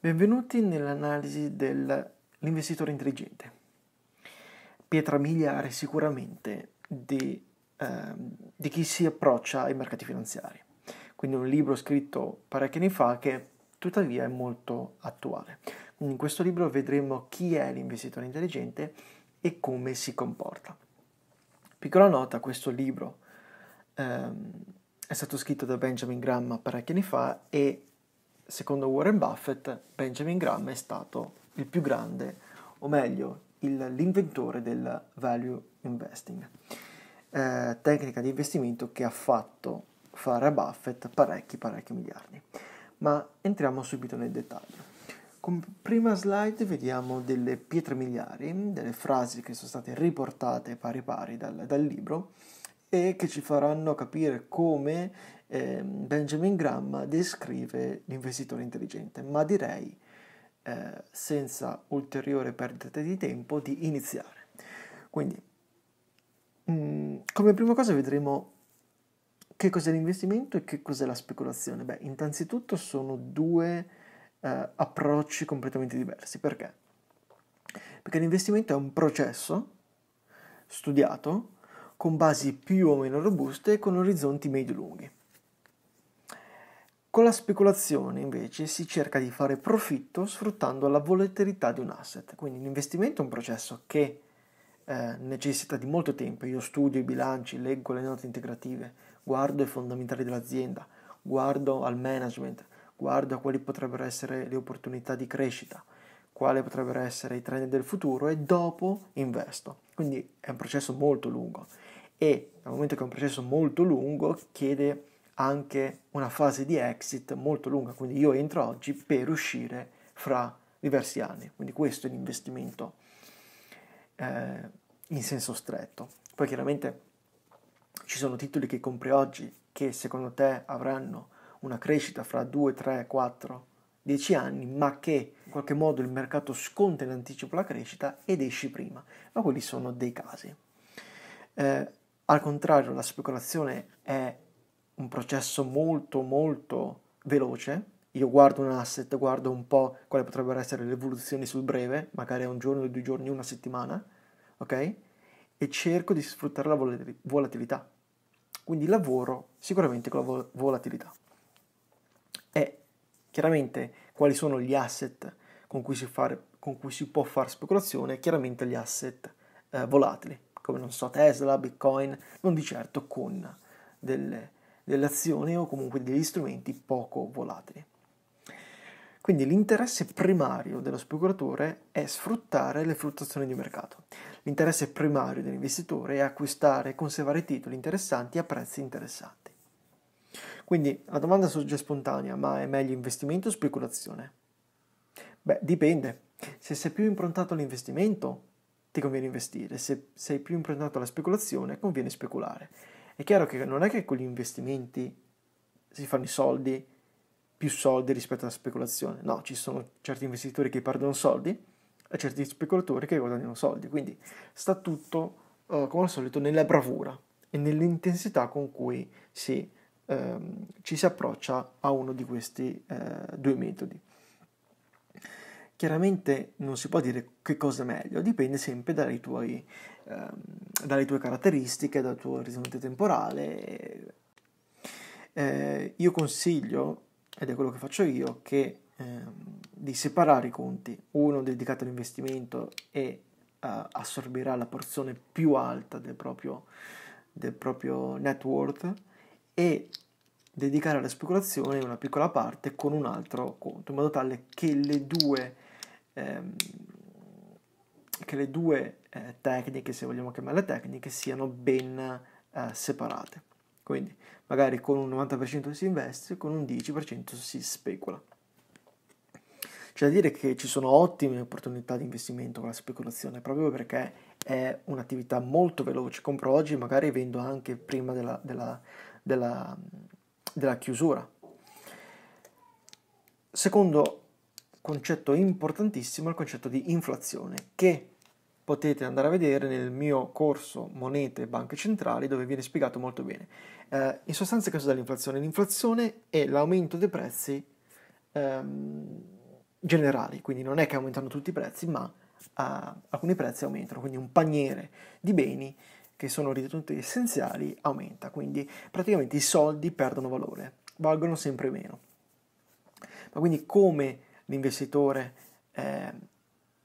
Benvenuti nell'analisi dell'investitore intelligente. Pietra miliare sicuramente di, eh, di, chi si approccia ai mercati finanziari. Quindi un libro scritto parecchi anni fa che tuttavia è molto attuale. in questo libro vedremo chi è l'investitore intelligente e come si comporta. Piccola nota, questo libro ehm, è stato scritto da Benjamin Graham parecchi anni fa e secondo Warren Buffett, Benjamin Graham è stato il più grande, o meglio, il, l'inventore del value investing, eh, tecnica di investimento che ha fatto fare a Buffett parecchi, parecchi miliardi. Ma entriamo subito nel dettaglio. Con prima slide vediamo delle pietre miliari, delle frasi che sono state riportate pari pari dal, dal libro e che ci faranno capire come eh, Benjamin Graham descrive l'investitore intelligente, ma direi eh, senza ulteriore perdita di tempo di iniziare. Quindi, mh, mm, come prima cosa vedremo che cos'è l'investimento e che cos'è la speculazione. Beh, innanzitutto sono due eh, approcci completamente diversi. Perché? Perché l'investimento è un processo studiato, con basi più o meno robuste e con orizzonti medio-lunghi. Con la speculazione invece si cerca di fare profitto sfruttando la volatilità di un asset, quindi l'investimento è un processo che eh, necessita di molto tempo, io studio i bilanci, leggo le note integrative, guardo i fondamentali dell'azienda, guardo al management, guardo a quali potrebbero essere le opportunità di crescita, quali potrebbero essere i trend del futuro e dopo investo. Quindi è un processo molto lungo e dal momento che è un processo molto lungo chiede anche una fase di exit molto lunga, quindi io entro oggi per uscire fra diversi anni, quindi questo è l'investimento eh, in senso stretto. Poi chiaramente ci sono titoli che compri oggi che secondo te avranno una crescita fra 2, 3, 4, 10 anni, ma che in qualche modo il mercato sconta in anticipo la crescita ed esci prima, ma quelli sono dei casi. Eh, al contrario, la speculazione è un processo molto molto veloce. Io guardo un asset, guardo un po' quali potrebbero essere le evoluzioni sul breve, magari un giorno, due giorni, una settimana, ok? E cerco di sfruttare la volatilità. Quindi lavoro sicuramente con la volatilità. E chiaramente quali sono gli asset con cui si, fare, con cui si può fare speculazione? Chiaramente gli asset eh, volatili come non so Tesla, Bitcoin, non di certo con delle, delle azioni o comunque degli strumenti poco volatili. Quindi l'interesse primario dello speculatore è sfruttare le fluttuazioni di mercato. L'interesse primario dell'investitore è acquistare e conservare titoli interessanti a prezzi interessanti. Quindi la domanda sorge spontanea, ma è meglio investimento o speculazione? Beh, dipende. Se sei più improntato all'investimento, ti conviene investire, se sei più improntato alla speculazione conviene speculare. È chiaro che non è che con gli investimenti si fanno i soldi, più soldi rispetto alla speculazione, no, ci sono certi investitori che perdono soldi e certi speculatori che guadagnano soldi, quindi sta tutto eh, come al solito nella bravura e nell'intensità con cui si, ehm, ci si approccia a uno di questi eh, due metodi. Chiaramente non si può dire che cosa è meglio, dipende sempre dalle tue, eh, dalle tue caratteristiche, dal tuo orizzonte temporale. Eh, io consiglio, ed è quello che faccio io, che, eh, di separare i conti, uno dedicato all'investimento e eh, assorbirà la porzione più alta del proprio, del proprio net worth e dedicare alla speculazione una piccola parte con un altro conto, in modo tale che le due ehm, che le due eh, tecniche, se vogliamo chiamarle tecniche, siano ben eh, separate. Quindi magari con un 90% si investe, con un 10% si specula. C'è da dire che ci sono ottime opportunità di investimento con la speculazione, proprio perché è un'attività molto veloce. Compro oggi, magari vendo anche prima della, della, della, della chiusura. Secondo concetto importantissimo, il concetto di inflazione, che potete andare a vedere nel mio corso Monete e Banche Centrali dove viene spiegato molto bene. Eh, in sostanza cosa è l'inflazione? L'inflazione è l'aumento dei prezzi ehm, generali, quindi non è che aumentano tutti i prezzi, ma eh, alcuni prezzi aumentano, quindi un paniere di beni che sono ritenuti essenziali aumenta, quindi praticamente i soldi perdono valore, valgono sempre meno. Ma quindi come l'investitore è eh,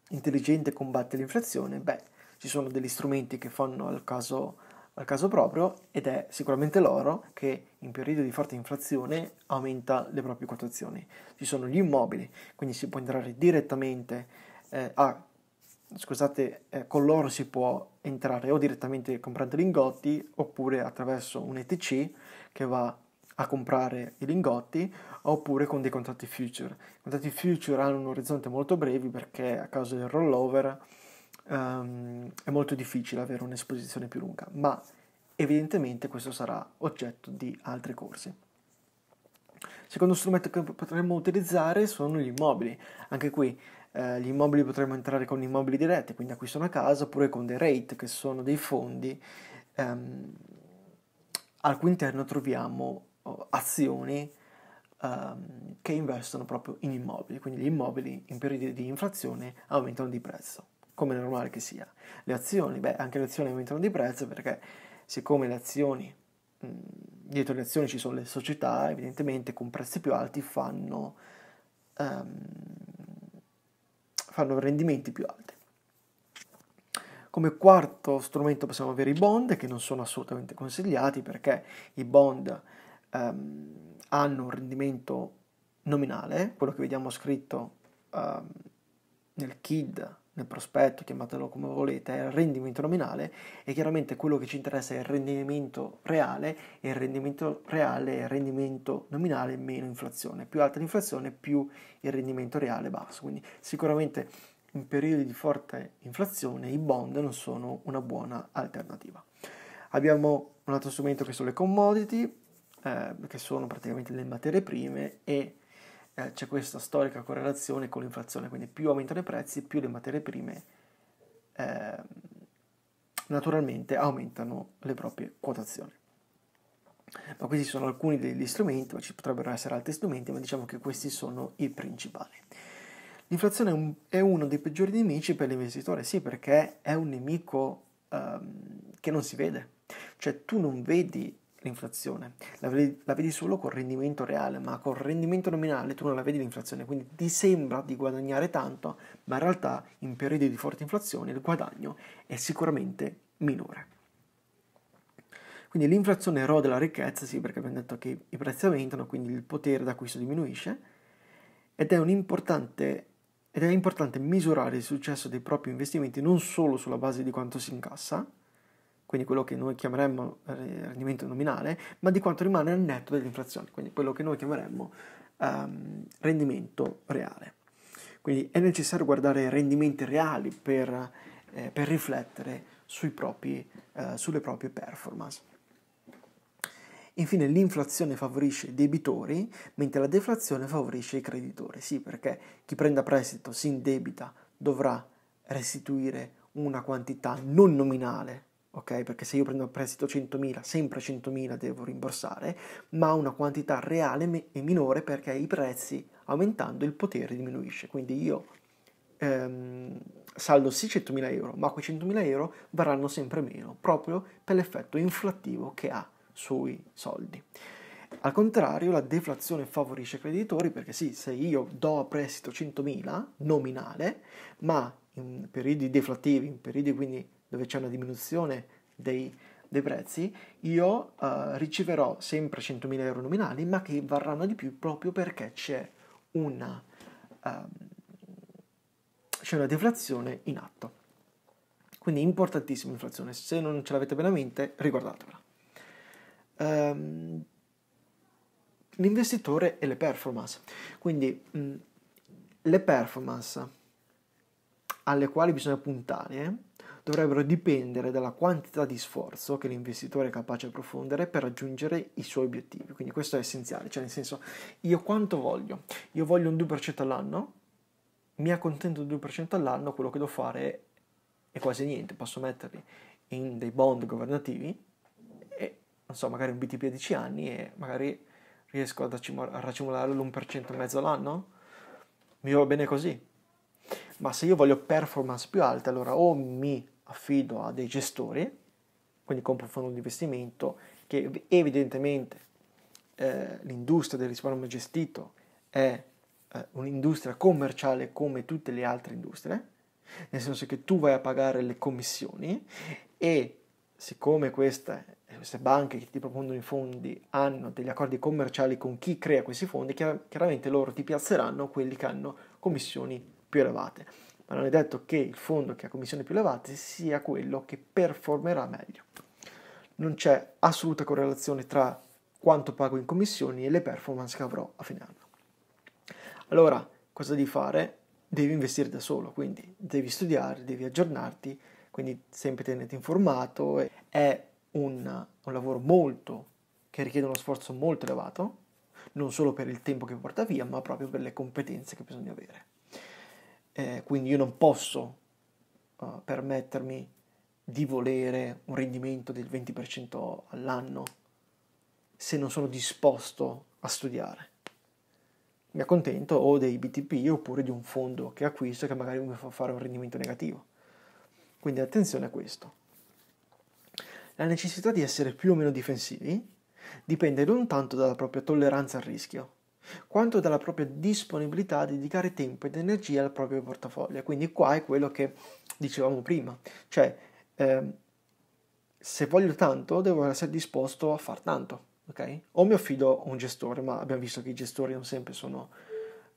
intelligente combatte l'inflazione, beh, ci sono degli strumenti che fanno al caso, al caso proprio ed è sicuramente l'oro che in periodo di forte inflazione aumenta le proprie quotazioni. Ci sono gli immobili, quindi si può entrare direttamente eh, a scusate, eh, con l'oro si può entrare o direttamente comprando lingotti oppure attraverso un ETC che va a comprare i lingotti oppure con dei contratti future. I contratti future hanno un orizzonte molto breve perché a causa del rollover um, è molto difficile avere un'esposizione più lunga, ma evidentemente questo sarà oggetto di altri corsi. Secondo strumento che potremmo utilizzare sono gli immobili. Anche qui eh, gli immobili potremmo entrare con immobili diretti, quindi acquisto una casa, oppure con dei rate che sono dei fondi ehm, al cui interno troviamo oh, azioni Ehm, che investono proprio in immobili, quindi gli immobili in periodi di inflazione aumentano di prezzo, come è normale che sia. Le azioni, beh, anche le azioni aumentano di prezzo perché siccome le azioni, mh, dietro le azioni ci sono le società, evidentemente con prezzi più alti fanno, ehm, fanno rendimenti più alti. Come quarto strumento possiamo avere i bond, che non sono assolutamente consigliati perché i bond ehm, hanno un rendimento nominale, quello che vediamo scritto um, nel KID, nel prospetto, chiamatelo come volete, è il rendimento nominale e chiaramente quello che ci interessa è il rendimento reale e il rendimento reale è il rendimento nominale meno inflazione. Più alta l'inflazione più il rendimento reale è basso, quindi sicuramente in periodi di forte inflazione i bond non sono una buona alternativa. Abbiamo un altro strumento che sono le commodity, eh, che sono praticamente le materie prime e eh, c'è questa storica correlazione con l'inflazione, quindi più aumentano i prezzi, più le materie prime eh, naturalmente aumentano le proprie quotazioni. Ma questi sono alcuni degli strumenti, ma ci potrebbero essere altri strumenti, ma diciamo che questi sono i principali. L'inflazione è uno dei peggiori nemici per l'investitore, sì, perché è un nemico ehm, che non si vede. Cioè tu non vedi l'inflazione, la vedi, la vedi, solo col rendimento reale, ma col rendimento nominale tu non la vedi l'inflazione, quindi ti sembra di guadagnare tanto, ma in realtà in periodi di forte inflazione il guadagno è sicuramente minore. Quindi l'inflazione erode la ricchezza, sì, perché abbiamo detto che i prezzi aumentano, quindi il potere d'acquisto diminuisce, ed è, importante, ed è importante misurare il successo dei propri investimenti non solo sulla base di quanto si incassa, quindi quello che noi chiameremmo eh, rendimento nominale, ma di quanto rimane al netto dell'inflazione, quindi quello che noi chiameremmo ehm, rendimento reale. Quindi è necessario guardare rendimenti reali per, eh, per riflettere propri, eh, sulle proprie performance. Infine l'inflazione favorisce i debitori, mentre la deflazione favorisce i creditori. Sì, perché chi prenda prestito si indebita dovrà restituire una quantità non nominale ok? Perché se io prendo a prestito 100.000, sempre 100.000 devo rimborsare, ma una quantità reale è minore perché i prezzi aumentando il potere diminuisce. Quindi io ehm, saldo sì 100.000 euro, ma quei 100.000 euro varranno sempre meno, proprio per l'effetto inflattivo che ha sui soldi. Al contrario, la deflazione favorisce i creditori perché sì, se io do a prestito 100.000 nominale, ma in periodi deflattivi, in periodi quindi dove c'è una diminuzione dei, dei prezzi, io eh, riceverò sempre 100.000 euro nominali, ma che varranno di più proprio perché c'è una, ehm, c'è una deflazione in atto. Quindi importantissima inflazione, se non ce l'avete bene a mente riguardatela. Um, ehm, l'investitore e le performance. Quindi mh, le performance alle quali bisogna puntare dovrebbero dipendere dalla quantità di sforzo che l'investitore è capace di approfondire per raggiungere i suoi obiettivi. Quindi questo è essenziale, cioè nel senso io quanto voglio? Io voglio un 2% all'anno, mi accontento del 2% all'anno, quello che devo fare è quasi niente, posso metterli in dei bond governativi e non so, magari un BTP a 10 anni e magari riesco ad accimol- a racimolare l'1% e mezzo all'anno, mi va bene così. Ma se io voglio performance più alte, allora o mi affido a dei gestori, quindi compro un fondo di investimento che evidentemente eh, l'industria del risparmio gestito è eh, un'industria commerciale come tutte le altre industrie, nel senso che tu vai a pagare le commissioni e siccome queste, queste banche che ti propongono i fondi hanno degli accordi commerciali con chi crea questi fondi, chiaramente loro ti piazzeranno quelli che hanno commissioni più elevate ma non è detto che il fondo che ha commissioni più elevate sia quello che performerà meglio. Non c'è assoluta correlazione tra quanto pago in commissioni e le performance che avrò a fine anno. Allora, cosa devi fare? Devi investire da solo, quindi devi studiare, devi aggiornarti, quindi sempre tenete informato. È un, un lavoro molto che richiede uno sforzo molto elevato, non solo per il tempo che porta via, ma proprio per le competenze che bisogna avere eh, quindi io non posso uh, permettermi di volere un rendimento del 20% all'anno se non sono disposto a studiare. Mi accontento o dei BTP oppure di un fondo che acquisto che magari mi fa fare un rendimento negativo. Quindi attenzione a questo. La necessità di essere più o meno difensivi dipende non tanto dalla propria tolleranza al rischio, quanto dalla propria disponibilità a dedicare tempo ed energia al proprio portafoglio. Quindi qua è quello che dicevamo prima, cioè eh, se voglio tanto devo essere disposto a far tanto, ok? O mi affido a un gestore, ma abbiamo visto che i gestori non sempre sono,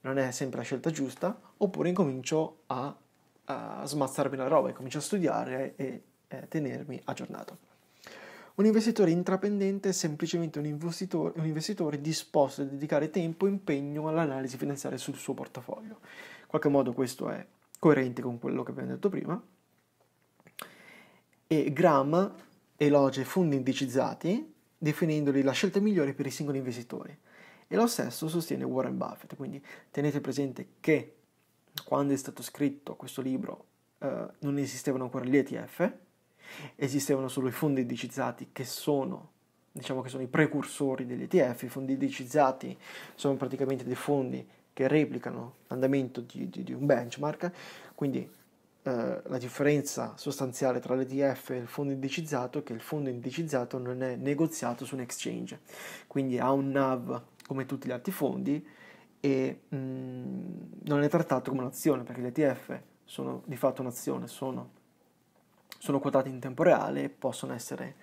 non è sempre la scelta giusta, oppure incomincio a, a smazzarmi la roba incomincio a studiare e eh, tenermi aggiornato. Un investitore intraprendente è semplicemente un investitore, un investitore disposto a dedicare tempo e impegno all'analisi finanziaria sul suo portafoglio. In qualche modo questo è coerente con quello che abbiamo detto prima. E Graham elogia i fondi indicizzati, definendoli la scelta migliore per i singoli investitori. E lo stesso sostiene Warren Buffett, quindi tenete presente che quando è stato scritto questo libro eh, non esistevano ancora gli ETF, esistevano solo i fondi indicizzati che sono diciamo che sono i precursori degli ETF, i fondi indicizzati sono praticamente dei fondi che replicano l'andamento di, di, di un benchmark, quindi eh, la differenza sostanziale tra l'ETF e il fondo indicizzato è che il fondo indicizzato non è negoziato su un exchange, quindi ha un NAV come tutti gli altri fondi e mh, mm, non è trattato come un'azione perché gli ETF sono di fatto un'azione, sono sono quotati in tempo reale e possono essere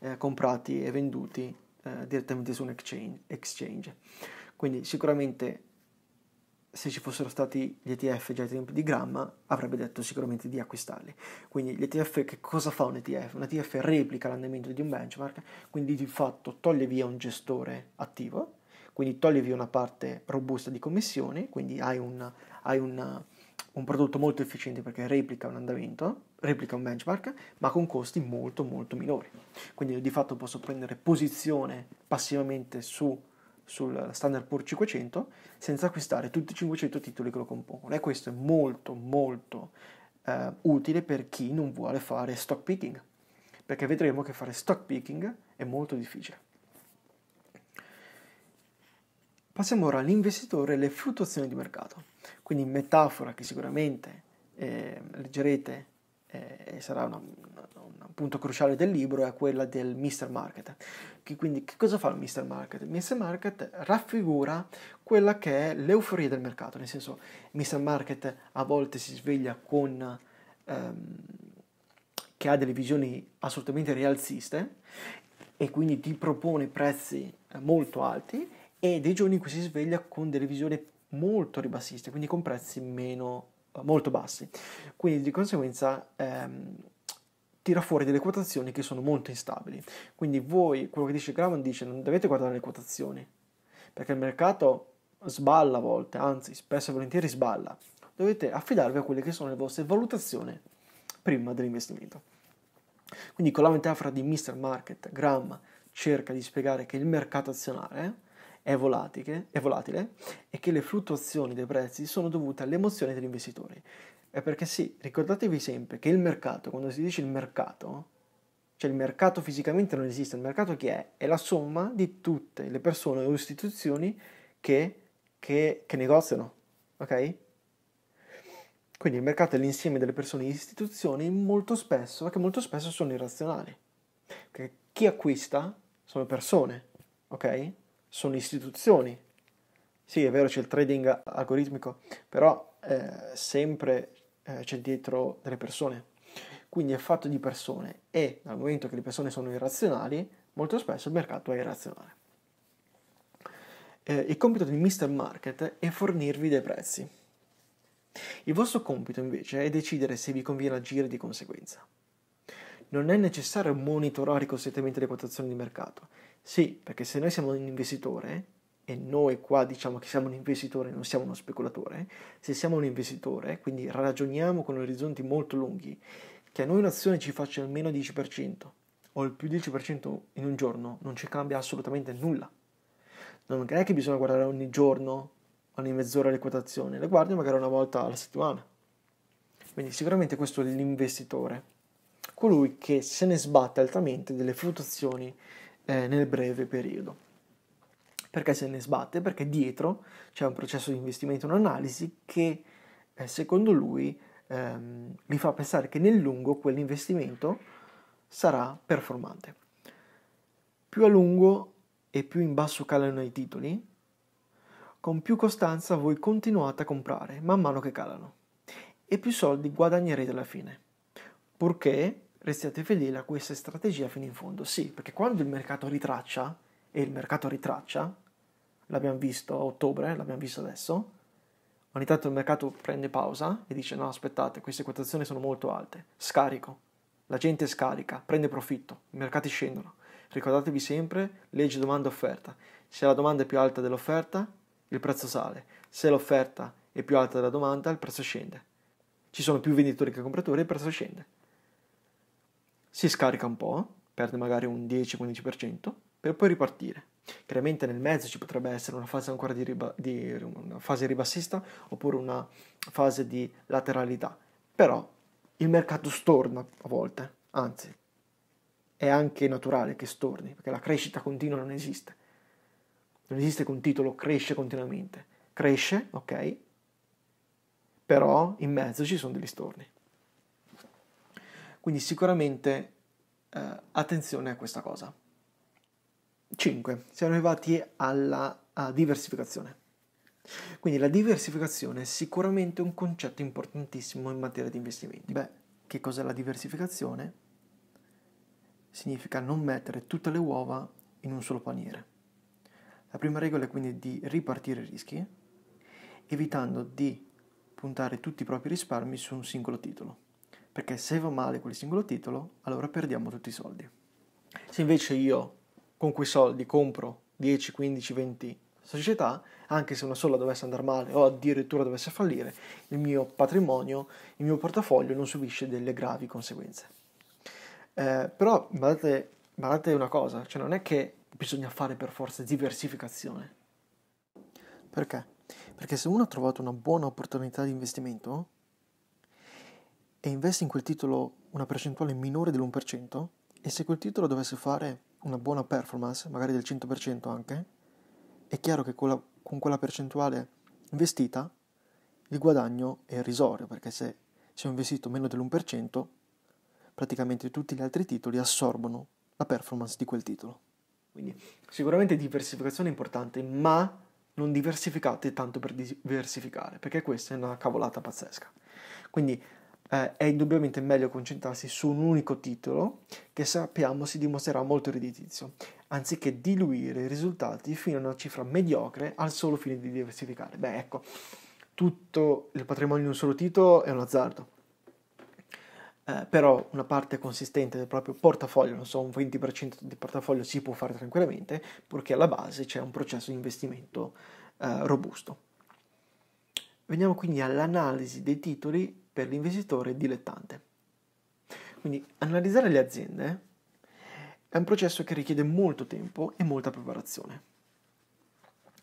eh, comprati e venduti eh, direttamente su un exchange, exchange. Quindi sicuramente se ci fossero stati gli ETF già ai tempi di Gramma avrebbe detto sicuramente di acquistarli. Quindi gli ETF che cosa fa un ETF? Un ETF replica l'andamento di un benchmark, quindi di fatto toglie via un gestore attivo, quindi toglie via una parte robusta di commissioni, quindi hai, un, hai un, un prodotto molto efficiente perché replica un andamento replica un benchmark, ma con costi molto molto minori. Quindi di fatto posso prendere posizione passivamente su, sul standard PUR 500 senza acquistare tutti i 500 titoli che lo compongono. E questo è molto molto eh, utile per chi non vuole fare stock picking, perché vedremo che fare stock picking è molto difficile. Passiamo ora all'investitore e alle fluttuazioni di mercato. Quindi metafora che sicuramente eh, leggerete eh, sarà una, una, un punto cruciale del libro, è quella del Mr. Market. Che, quindi che cosa fa il Mr. Market? Il Mr. Market raffigura quella che è l'euforia del mercato, nel senso Mr. Market a volte si sveglia con... Ehm, che ha delle visioni assolutamente rialziste e quindi ti propone prezzi eh, molto alti e dei giorni in cui si sveglia con delle visioni molto ribassiste, quindi con prezzi meno molto bassi. Quindi di conseguenza ehm, tira fuori delle quotazioni che sono molto instabili. Quindi voi, quello che dice Graham, dice, non dovete guardare le quotazioni, perché il mercato sballa a volte, anzi spesso e volentieri sballa. Dovete affidarvi a quelle che sono le vostre valutazioni prima dell'investimento. Quindi con la metafora di Mr. Market, Graham cerca di spiegare che il mercato azionario è volatile, è volatile e che le fluttuazioni dei prezzi sono dovute alle emozioni degli investitori. È perché sì, ricordatevi sempre che il mercato, quando si dice il mercato, cioè il mercato fisicamente non esiste, il mercato chi è? È la somma di tutte le persone o istituzioni che, che, che negoziano, ok? Quindi il mercato è l'insieme delle persone e istituzioni molto spesso, che molto spesso sono irrazionali. Perché chi acquista sono persone, ok? sono istituzioni. Sì, è vero, c'è il trading algoritmico, però eh, sempre eh, c'è dietro delle persone. Quindi è fatto di persone e dal momento che le persone sono irrazionali, molto spesso il mercato è irrazionale. Eh, il compito di Mr. Market è fornirvi dei prezzi. Il vostro compito invece è decidere se vi conviene agire di conseguenza non è necessario monitorare costantemente le quotazioni di mercato. Sì, perché se noi siamo un investitore, e noi qua diciamo che siamo un investitore, non siamo uno speculatore, se siamo un investitore, quindi ragioniamo con orizzonti molto lunghi, che a noi un'azione ci faccia almeno 10% o il più 10% in un giorno, non ci cambia assolutamente nulla. Non è che bisogna guardare ogni giorno, ogni mezz'ora le quotazioni, le guardi magari una volta alla settimana. Quindi sicuramente questo è l'investitore colui che se ne sbatte altamente delle fluttuazioni eh, nel breve periodo. Perché se ne sbatte? Perché dietro c'è un processo di investimento, un'analisi che eh, secondo lui ehm, gli fa pensare che nel lungo quell'investimento sarà performante. Più a lungo e più in basso calano i titoli, con più costanza voi continuate a comprare man mano che calano e più soldi guadagnerete alla fine, purché restiate fedeli a questa strategia fino in fondo. Sì, perché quando il mercato ritraccia, e il mercato ritraccia, l'abbiamo visto a ottobre, l'abbiamo visto adesso, ogni tanto il mercato prende pausa e dice no aspettate, queste quotazioni sono molto alte, scarico, la gente scarica, prende profitto, i mercati scendono. Ricordatevi sempre legge domanda offerta. Se la domanda è più alta dell'offerta, il prezzo sale. Se l'offerta è più alta della domanda, il prezzo scende. Ci sono più venditori che compratori, e il prezzo scende si scarica un po', perde magari un 10-15%, per poi ripartire. Chiaramente nel mezzo ci potrebbe essere una fase ancora di, riba- di una fase ribassista oppure una fase di lateralità, però il mercato storna a volte, anzi è anche naturale che storni, perché la crescita continua non esiste. Non esiste che un titolo cresce continuamente. Cresce, ok, però in mezzo ci sono degli storni. Quindi sicuramente eh, attenzione a questa cosa. 5. Siamo arrivati alla diversificazione. Quindi la diversificazione è sicuramente un concetto importantissimo in materia di investimenti. Beh, che cos'è la diversificazione? Significa non mettere tutte le uova in un solo paniere. La prima regola è quindi di ripartire i rischi, evitando di puntare tutti i propri risparmi su un singolo titolo perché se va male quel singolo titolo, allora perdiamo tutti i soldi. Se invece io con quei soldi compro 10, 15, 20 società, anche se una sola dovesse andare male o addirittura dovesse fallire, il mio patrimonio, il mio portafoglio non subisce delle gravi conseguenze. Eh, però guardate, guardate una cosa, cioè non è che bisogna fare per forza diversificazione. Perché? Perché se uno ha trovato una buona opportunità di investimento, e investi in quel titolo una percentuale minore dell'1%, e se quel titolo dovesse fare una buona performance, magari del 100% anche, è chiaro che con, la, con quella percentuale investita il guadagno è irrisorio, perché se, se ho investito meno dell'1%, praticamente tutti gli altri titoli assorbono la performance di quel titolo. Quindi sicuramente diversificazione è importante, ma non diversificate tanto per diversificare, perché questa è una cavolata pazzesca. Quindi eh, è indubbiamente meglio concentrarsi su un unico titolo che sappiamo si dimostrerà molto redditizio, anziché diluire i risultati fino a una cifra mediocre al solo fine di diversificare. Beh, ecco, tutto il patrimonio di un solo titolo è un azzardo. Eh, però una parte consistente del proprio portafoglio, non so, un 20% del portafoglio si può fare tranquillamente, purché alla base c'è un processo di investimento eh, robusto. Veniamo quindi all'analisi dei titoli per l'investitore dilettante. Quindi analizzare le aziende è un processo che richiede molto tempo e molta preparazione.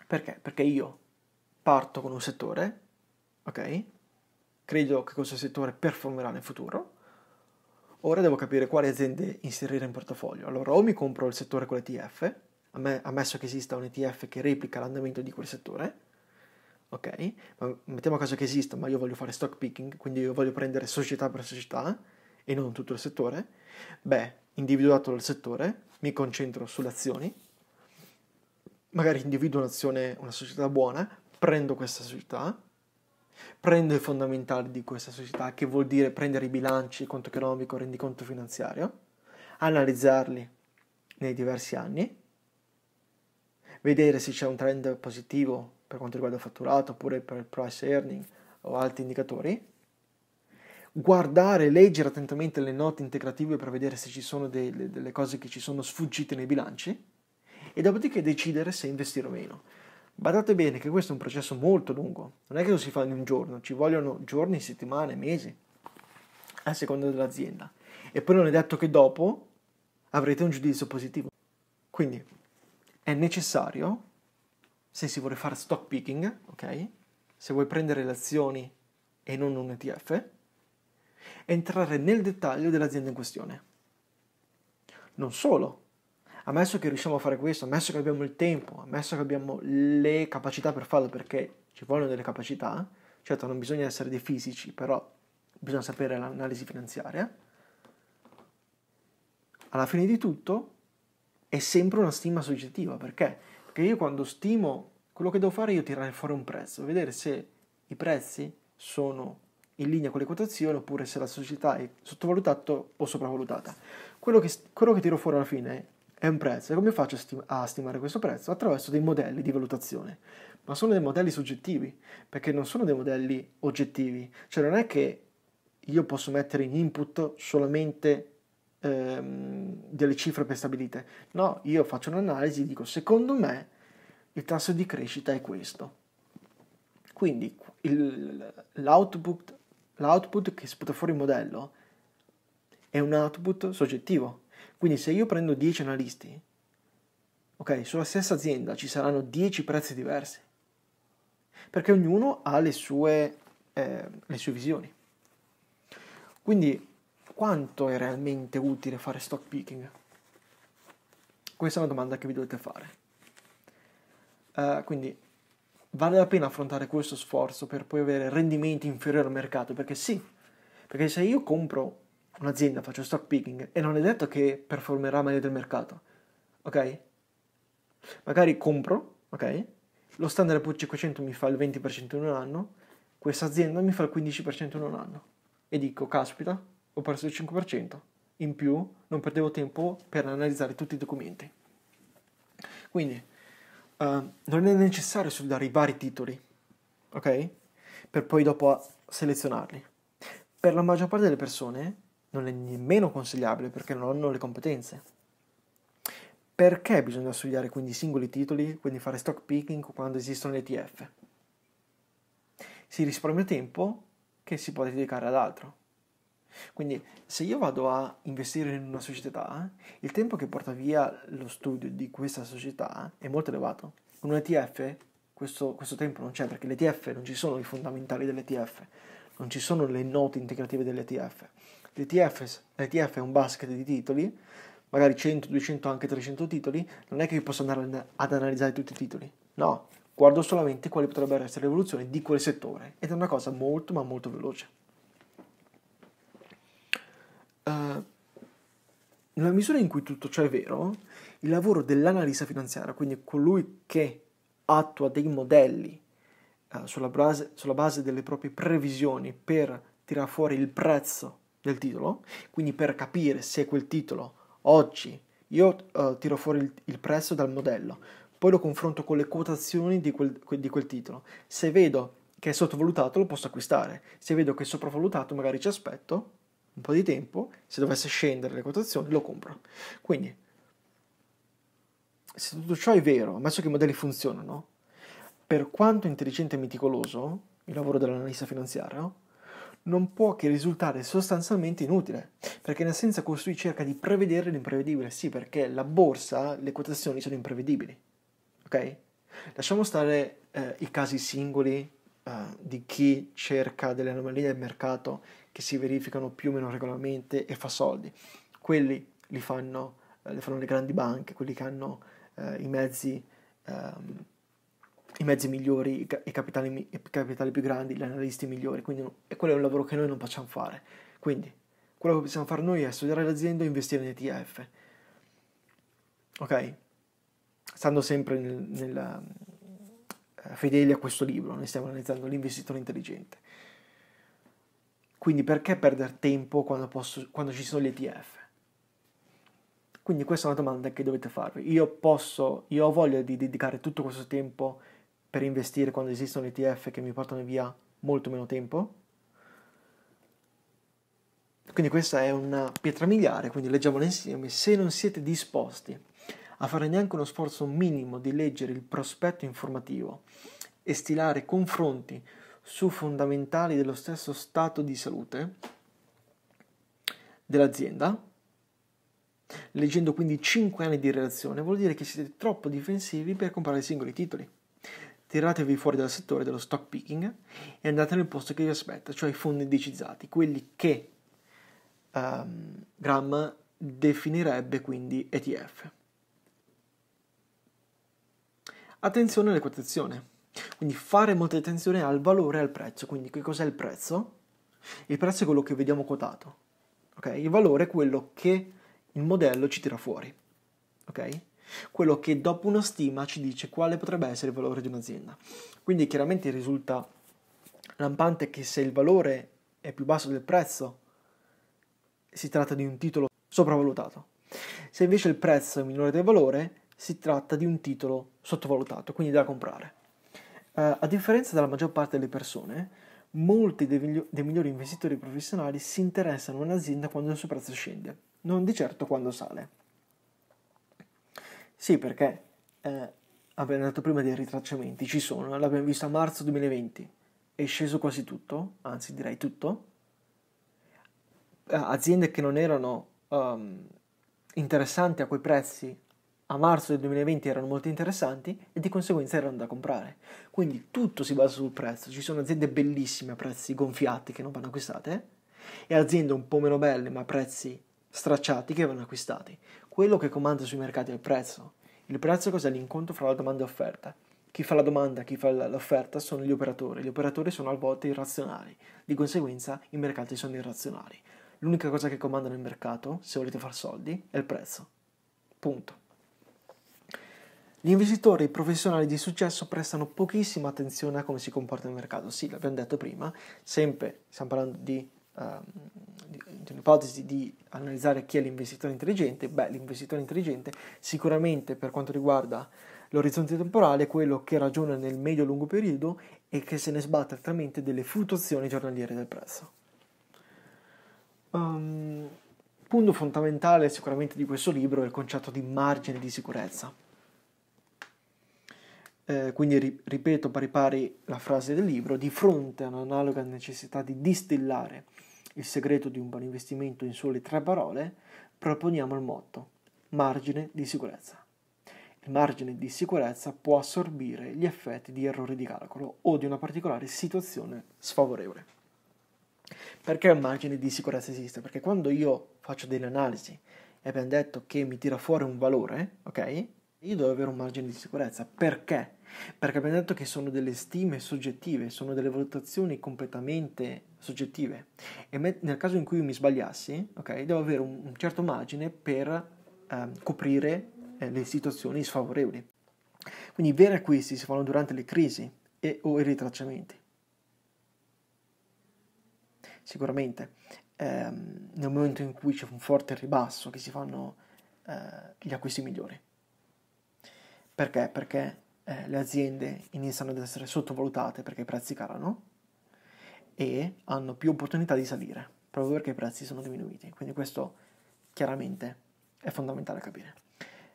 Perché? Perché io parto con un settore, ok? Credo che questo settore performerà nel futuro. Ora devo capire quali aziende inserire in portafoglio. Allora o mi compro il settore con l'ETF, ammesso che esista un ETF che replica l'andamento di quel settore, ok? Ma mettiamo a caso che esista, ma io voglio fare stock picking, quindi io voglio prendere società per società e non tutto il settore, beh, individuato il settore, mi concentro sulle azioni, magari individuo un'azione, una società buona, prendo questa società, prendo i fondamentali di questa società, che vuol dire prendere i bilanci, conto economico, rendiconto finanziario, analizzarli nei diversi anni, vedere se c'è un trend positivo per quanto riguarda il fatturato oppure per il price earning o altri indicatori. Guardare, leggere attentamente le note integrative per vedere se ci sono delle, delle cose che ci sono sfuggite nei bilanci e dopodiché decidere se investire o meno. Badate bene che questo è un processo molto lungo, non è che lo si fa in un giorno, ci vogliono giorni, settimane, mesi, a seconda dell'azienda. E poi non è detto che dopo avrete un giudizio positivo. Quindi è necessario se si vuole fare stock picking, ok? Se vuoi prendere le azioni e non un ETF, entrare nel dettaglio dell'azienda in questione. Non solo, ammesso che riusciamo a fare questo, ammesso che abbiamo il tempo, ammesso che abbiamo le capacità per farlo, perché ci vogliono delle capacità, certo non bisogna essere dei fisici, però bisogna sapere l'analisi finanziaria, alla fine di tutto è sempre una stima soggettiva, perché? Perché io quando stimo, quello che devo fare io tirare fuori un prezzo, vedere se i prezzi sono in linea con le quotazioni oppure se la società è sottovalutata o sopravvalutata. Quello che, quello che, tiro fuori alla fine è un prezzo. E come faccio a, stim- a stimare questo prezzo? Attraverso dei modelli di valutazione. Ma sono dei modelli soggettivi, perché non sono dei modelli oggettivi. Cioè non è che io posso mettere in input solamente ehm, delle cifre prestabilite. No, io faccio un'analisi e dico secondo me il tasso di crescita è questo. Quindi il, l'output, l'output che sputa fuori il modello è un output soggettivo. Quindi se io prendo 10 analisti, ok, sulla stessa azienda ci saranno 10 prezzi diversi, perché ognuno ha le sue, eh, le sue visioni. Quindi quanto è realmente utile fare stock picking? Questa è una domanda che vi dovete fare. Uh, quindi vale la pena affrontare questo sforzo per poi avere rendimenti inferiori al mercato? Perché sì, perché se io compro un'azienda, faccio stock picking e non è detto che performerà meglio del mercato, ok? Magari compro, ok? Lo standard put 500 mi fa il 20% in un anno, questa azienda mi fa il 15% in un anno. E dico, caspita, ho perso il 5%. In più non perdevo tempo per analizzare tutti i documenti. Quindi uh, non è necessario studiare i vari titoli, ok? Per poi dopo selezionarli. Per la maggior parte delle persone non è nemmeno consigliabile perché non hanno le competenze. Perché bisogna studiare quindi i singoli titoli, quindi fare stock picking quando esistono le ETF? Si risparmia tempo che si può dedicare ad altro. Quindi se io vado a investire in una società, il tempo che porta via lo studio di questa società è molto elevato. Con un ETF questo, questo tempo non c'è perché l'ETF non ci sono i fondamentali dell'ETF, non ci sono le note integrative dell'ETF. L'ETF, L'ETF è un basket di titoli, magari 100, 200, anche 300 titoli, non è che io posso andare ad analizzare tutti i titoli. No, guardo solamente quali potrebbero essere le evoluzioni di quel settore ed è una cosa molto ma molto veloce nella eh, misura in cui tutto ciò è vero, il lavoro dell'analista finanziario, quindi colui che attua dei modelli uh, sulla, base, sulla base delle proprie previsioni per tirare fuori il prezzo del titolo, quindi per capire se quel titolo oggi io uh, tiro fuori il, il, prezzo dal modello, poi lo confronto con le quotazioni di quel, di quel, titolo. Se vedo che è sottovalutato lo posso acquistare, se vedo che è sopravvalutato magari ci aspetto un po' di tempo, se dovesse scendere le quotazioni, lo compro. Quindi, se tutto ciò è vero, ammesso che i modelli funzionano, per quanto intelligente e meticoloso il lavoro dell'analista finanziario, non può che risultare sostanzialmente inutile, perché in essenza costui cerca di prevedere l'imprevedibile, sì, perché la borsa, le quotazioni sono imprevedibili, ok? Lasciamo stare eh, i casi singoli eh, di chi cerca delle anomalie del mercato che si verificano più o meno regolarmente e fa soldi. Quelli li fanno, eh, li fanno le grandi banche, quelli che hanno eh, i, mezzi, ehm, i mezzi migliori, i, capitali, i capitali più grandi, gli analisti migliori, quindi no, e quello è un lavoro che noi non possiamo fare. Quindi quello che possiamo fare noi è studiare l'azienda e investire in ETF. Ok? Stando sempre nel, nel, eh, fedeli a questo libro, noi stiamo analizzando l'investitore intelligente. Quindi perché perdere tempo quando, posso, quando ci sono gli ETF? Quindi questa è una domanda che dovete farvi. Io posso, io ho voglia di dedicare tutto questo tempo per investire quando esistono gli ETF che mi portano via molto meno tempo? Quindi questa è una pietra miliare, quindi leggiamola insieme. Se non siete disposti a fare neanche uno sforzo minimo di leggere il prospetto informativo e stilare confronti su fondamentali dello stesso stato di salute dell'azienda, leggendo quindi 5 anni di relazione, vuol dire che siete troppo difensivi per comprare singoli titoli. Tiratevi fuori dal settore dello stock picking e andate nel posto che vi aspetta, cioè i fondi indicizzati, quelli che um, Gram definirebbe quindi ETF. Attenzione alle quotazioni. Quindi fare molta attenzione al valore e al prezzo. Quindi che cos'è il prezzo? Il prezzo è quello che vediamo quotato. Okay? Il valore è quello che il modello ci tira fuori. Okay? Quello che dopo una stima ci dice quale potrebbe essere il valore di un'azienda. Quindi chiaramente risulta lampante che se il valore è più basso del prezzo, si tratta di un titolo sopravvalutato. Se invece il prezzo è minore del valore, si tratta di un titolo sottovalutato, quindi da comprare. Uh, a differenza della maggior parte delle persone, molti dei, migli- dei, migliori investitori professionali si interessano a un'azienda quando il suo prezzo scende, non di certo quando sale. Sì, perché eh, abbiamo detto prima dei ritracciamenti, ci sono, l'abbiamo visto a marzo 2020, è sceso quasi tutto, anzi direi tutto. Eh, aziende che non erano um, interessanti a quei prezzi a marzo del 2020 erano molto interessanti e di conseguenza erano da comprare. Quindi tutto si basa sul prezzo, ci sono aziende bellissime a prezzi gonfiati che non vanno acquistate eh, e aziende un po' meno belle ma a prezzi stracciati che vanno acquistati. Quello che comanda sui mercati è il prezzo. Il prezzo cos'è l'incontro fra la domanda e l'offerta. Chi fa la domanda, chi fa l'offerta sono gli operatori. Gli operatori sono a volte irrazionali, di conseguenza i mercati sono irrazionali. L'unica cosa che comandano il mercato, se volete fare soldi, è il prezzo. Punto. Gli investitori professionali di successo prestano pochissima attenzione a come si comporta il mercato. Sì, l'abbiamo detto prima, sempre stiamo parlando di, uh, di, di un'ipotesi di analizzare chi è l'investitore intelligente. Beh, l'investitore intelligente sicuramente per quanto riguarda l'orizzonte temporale è quello che ragiona nel medio-lungo periodo e che se ne sbatte altamente delle fluttuazioni giornaliere del prezzo. Um, punto fondamentale sicuramente di questo libro è il concetto di margine di sicurezza eh, quindi ri- ripeto pari pari la frase del libro, di fronte a un'analoga necessità di distillare il segreto di un buon investimento in sole tre parole, proponiamo il motto margine di sicurezza. Il margine di sicurezza può assorbire gli effetti di errori di calcolo o di una particolare situazione sfavorevole. Perché un margine di sicurezza esiste? Perché quando io faccio delle analisi e abbiamo detto che mi tira fuori un valore, ok? Io devo avere un margine di sicurezza perché perché abbiamo detto che sono delle stime soggettive, sono delle valutazioni completamente soggettive e me- nel caso in cui mi sbagliassi, okay, devo avere un, un, certo margine per eh, coprire eh, le situazioni sfavorevoli. Quindi i veri acquisti si fanno durante le crisi e, o i ritracciamenti. Sicuramente ehm, nel momento in cui c'è un forte ribasso che si fanno eh, gli acquisti migliori. Perché? Perché eh, le aziende iniziano ad essere sottovalutate perché i prezzi calano e hanno più opportunità di salire proprio perché i prezzi sono diminuiti. Quindi questo chiaramente è fondamentale capire.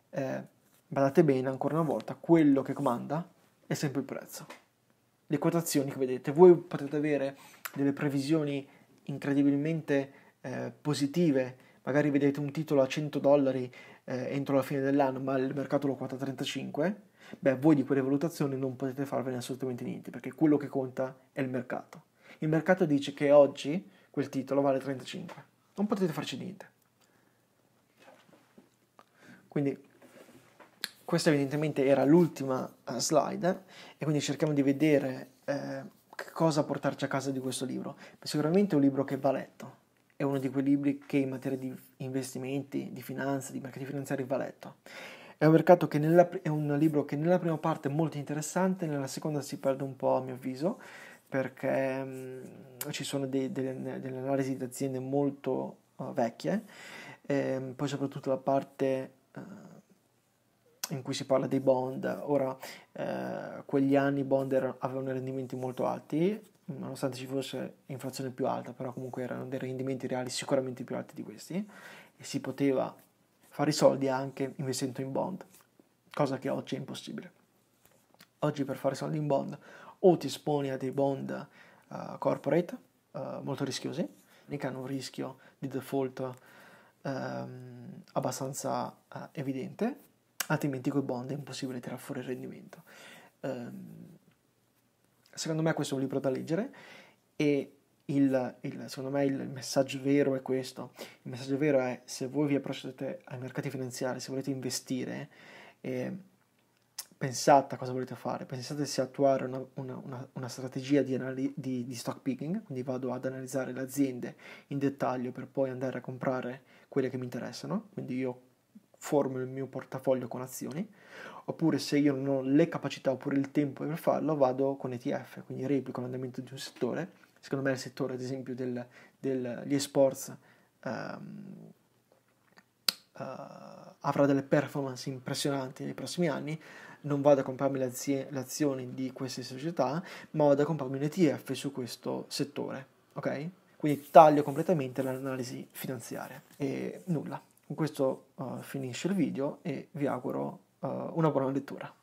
Eh, badate bene ancora una volta, quello che comanda è sempre il prezzo. Le quotazioni che vedete, voi potete avere delle previsioni incredibilmente eh, positive, magari vedete un titolo a 100 dollari eh, entro la fine dell'anno, ma il mercato lo quota 35, beh, voi di quelle valutazioni non potete farvene assolutamente niente, perché quello che conta è il mercato. Il mercato dice che oggi quel titolo vale 35. Non potete farci niente. Quindi questa evidentemente era l'ultima eh, slide e quindi cerchiamo di vedere eh, cosa portarci a casa di questo libro. Sicuramente è un libro che va letto, è uno di quei libri che in materia di investimenti, di finanza, di mercati finanziari va letto. È un, che nella, è un libro che nella prima parte è molto interessante, nella seconda si perde un po' a mio avviso, perché um, ci sono dei, delle, delle, analisi di aziende molto uh, vecchie, e, ehm, poi soprattutto la parte... Uh, in cui si parla dei bond. Ora, eh, quegli anni i bond erano, avevano rendimenti molto alti, nonostante ci fosse inflazione più alta, però comunque erano dei rendimenti reali sicuramente più alti di questi e si poteva fare i soldi anche investendo in bond, cosa che oggi è impossibile. Oggi per fare soldi in bond o ti esponi a dei bond uh, corporate uh, molto rischiosi, che hanno un rischio di default uh, abbastanza eh, evidente, altrimenti con i bond è impossibile tirare fuori il rendimento. Um, Secondo me questo è un libro da leggere e il, il, secondo me il messaggio vero è questo. Il messaggio vero è se voi vi approcciate ai mercati finanziari, se volete investire, eh, pensate a cosa volete fare, pensate se attuare una, una, una, una strategia di, anali- di, di, stock picking, quindi vado ad analizzare le aziende in dettaglio per poi andare a comprare quelle che mi interessano, quindi io formo il mio portafoglio con azioni, oppure se io non ho le capacità oppure il tempo per farlo, vado con ETF, quindi replico l'andamento di un settore. Secondo me il settore, ad esempio, del, degli esports um, uh, avrà delle performance impressionanti nei prossimi anni. Non vado a comprarmi le, azie- le azioni di queste società, ma vado a comprarmi un ETF su questo settore. Ok? Quindi taglio completamente l'analisi finanziaria e nulla. Con questo uh, finisce il video e vi auguro uh, una buona lettura.